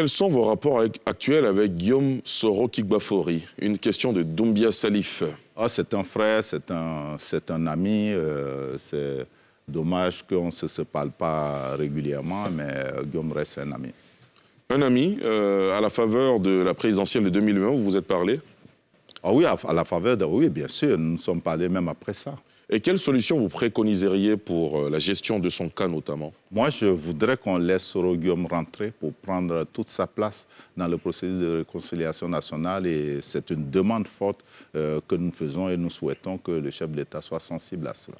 Quels sont vos rapports actuels avec Guillaume Soro Kigbafori Une question de Dombia Salif. Ah, c'est un frère, c'est un, ami. Euh, c'est dommage qu'on ne se, parle pas régulièrement, mais euh, Guillaume reste un ami. Un ami, euh, à la faveur de la présidentielle de 2020, vous vous êtes parlé Ah oui, à, la faveur de... Oui, bien sûr, nous nous sommes parlé même après ça. Et quelle solution vous préconiseriez pour euh, la gestion de son cas notamment Moi, je voudrais qu'on laisse Soro Guillaume rentrer pour prendre toute sa place dans le processus de réconciliation nationale. Et c'est une demande forte euh, que nous faisons et nous souhaitons que le chef de l'État soit sensible à cela.